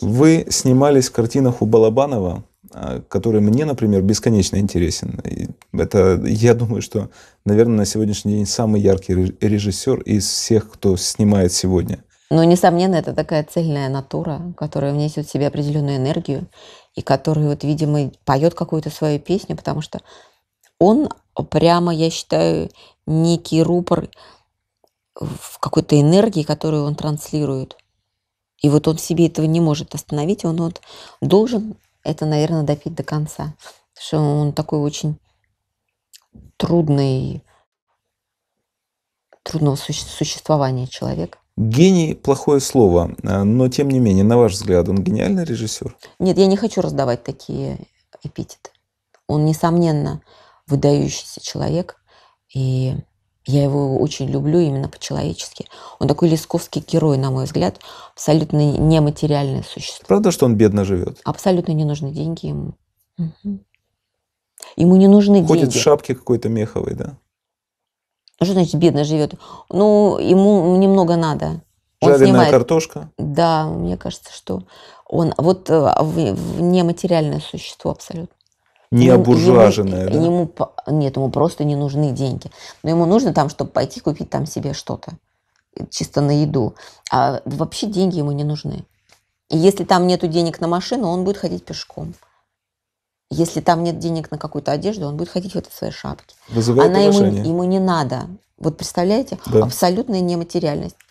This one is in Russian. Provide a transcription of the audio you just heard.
Вы снимались в картинах у Балабанова, а, который мне, например, бесконечно интересен. И это, я думаю, что, наверное, на сегодняшний день самый яркий режиссер из всех, кто снимает сегодня. Ну, несомненно, это такая цельная натура, которая внесет в себя определенную энергию и который, вот, видимо, поет какую-то свою песню, потому что он прямо, я считаю, некий рупор в какой-то энергии, которую он транслирует – и вот он себе этого не может остановить, он вот должен это, наверное, допить до конца. Потому что он такой очень трудный, трудного существования человек. Гений – плохое слово, э, но тем не менее, на ваш взгляд, он гениальный режиссер? Нет, я не хочу раздавать такие эпитеты. Он, несомненно, выдающийся человек, и я его очень люблю именно по-человечески. Он такой лесковский герой, на мой взгляд, абсолютно нематериальное существо. Правда, что он бедно живет? Абсолютно не нужны деньги ему. Угу. Ему не нужны Ходит деньги. Ходит в шапке какой-то меховой, да? Ну, что значит бедно живет? Ну, ему немного надо. Жареная снимает... картошка? Да, мне кажется, что он вот э, в, в нематериальное существо абсолютно не ему, обуржуаженное. да? ему, нет, ему просто не нужны деньги. Но ему нужно там, чтобы пойти купить там себе что-то, э, чисто на еду. А вообще деньги ему не нужны. И если там нет денег на машину, он будет ходить пешком. Если там нет денег на какую-то одежду, он будет ходить в этой своей шапке. Вызывает Она ему, ему не надо. Вот представляете, да. абсолютная нематериальность.